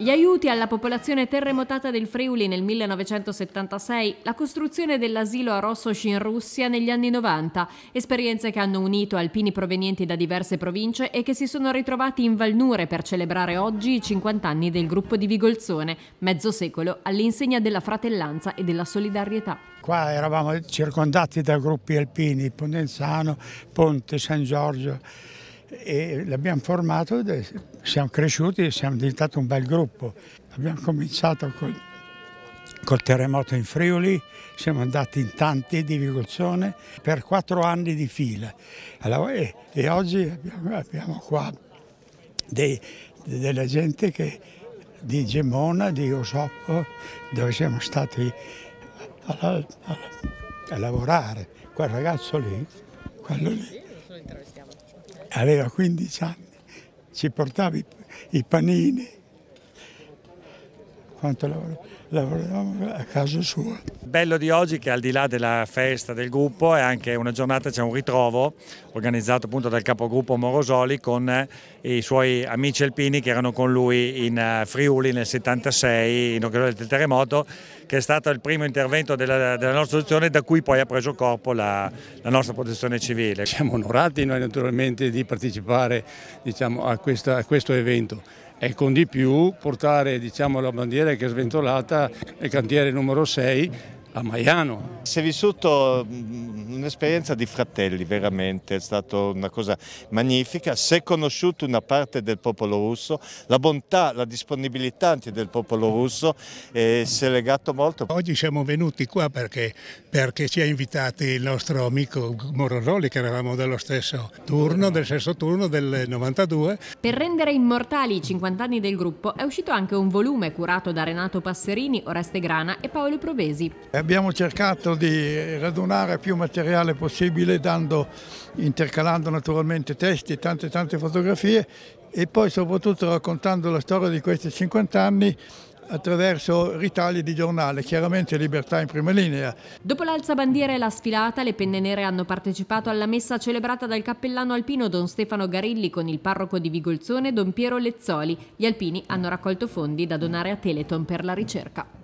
Gli aiuti alla popolazione terremotata del Friuli nel 1976, la costruzione dell'asilo a Rossoci in Russia negli anni 90, esperienze che hanno unito alpini provenienti da diverse province e che si sono ritrovati in Valnure per celebrare oggi i 50 anni del gruppo di Vigolzone, mezzo secolo all'insegna della fratellanza e della solidarietà. Qua eravamo circondati da gruppi alpini, Pondenzano, Ponte, San Giorgio e l'abbiamo formato, siamo cresciuti e siamo diventati un bel gruppo. Abbiamo cominciato col, col terremoto in Friuli, siamo andati in tanti di Vigolzone per quattro anni di fila allora, e, e, oggi abbiamo, abbiamo qua dei, della gente che, di Gemona, di Osoppo, dove siamo stati a, a, a, a lavorare. Quel ragazzo lì, quello lì, aveva 15 anni, ci portava i, i panini, quanto lavoravamo a casa sua. Il bello di oggi che al di là della festa del gruppo è anche una giornata, c'è un ritrovo organizzato appunto dal capogruppo Morosoli con eh, i suoi amici alpini che erano con lui in eh, Friuli nel 76 in occasione del terremoto che è stato il primo intervento della, della nostra istituzione da cui poi ha preso corpo la, la, nostra protezione civile. Siamo onorati noi naturalmente di partecipare diciamo, a, questa, a questo evento e con di più portare diciamo, la bandiera che è sventolata nel cantiere numero 6 a Maiano. Si è vissuto mm, un'esperienza di fratelli, veramente, è stata una cosa magnifica. Si è conosciuto una parte del popolo russo, la bontà, la disponibilità anche del popolo russo e si è legato molto. Oggi siamo venuti qua perché, perché ci ha invitati il nostro amico Mororoli, che eravamo dello stesso turno, del stesso turno del 92. Per rendere immortali i 50 anni del gruppo è uscito anche un volume curato da Renato Passerini, Oreste Grana e Paolo Provesi abbiamo cercato di radunare più materiale possibile dando, intercalando naturalmente testi e tante tante fotografie e poi soprattutto raccontando la storia di questi 50 anni attraverso ritagli di giornale, chiaramente libertà in prima linea. Dopo l'alzabandiera e la sfilata, le penne nere hanno partecipato alla messa celebrata dal cappellano alpino Don Stefano Garilli con il parroco di Vigolzone Don Piero Lezzoli. Gli alpini hanno raccolto fondi da donare a Teleton per la ricerca.